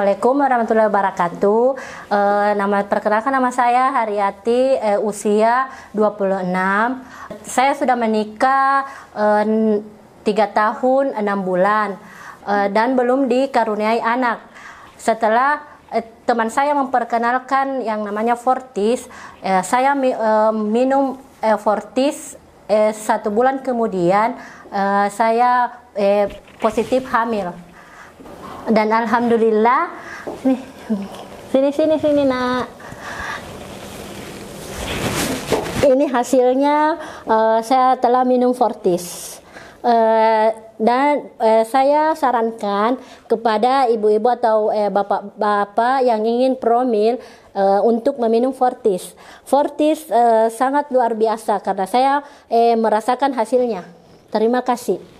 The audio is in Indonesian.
Assalamualaikum warahmatullahi wabarakatuh. E, nama perkenalkan nama saya Haryati e, usia 26. Saya sudah menikah eh, tiga 3 tahun 6 bulan e, dan belum dikaruniai anak. Setelah teman saya memperkenalkan yang namanya Fortis, e, saya mi, e, minum e, Fortis e, satu bulan kemudian e, saya e, positif hamil dan alhamdulillah sini sini sini nak ini hasilnya uh, saya telah minum Fortis uh, dan eh, saya sarankan kepada ibu-ibu atau bapak eh, bapak-bapak yang ingin promil eh, untuk meminum Fortis. Fortis eh, sangat luar biasa karena saya eh, merasakan hasilnya. Terima kasih.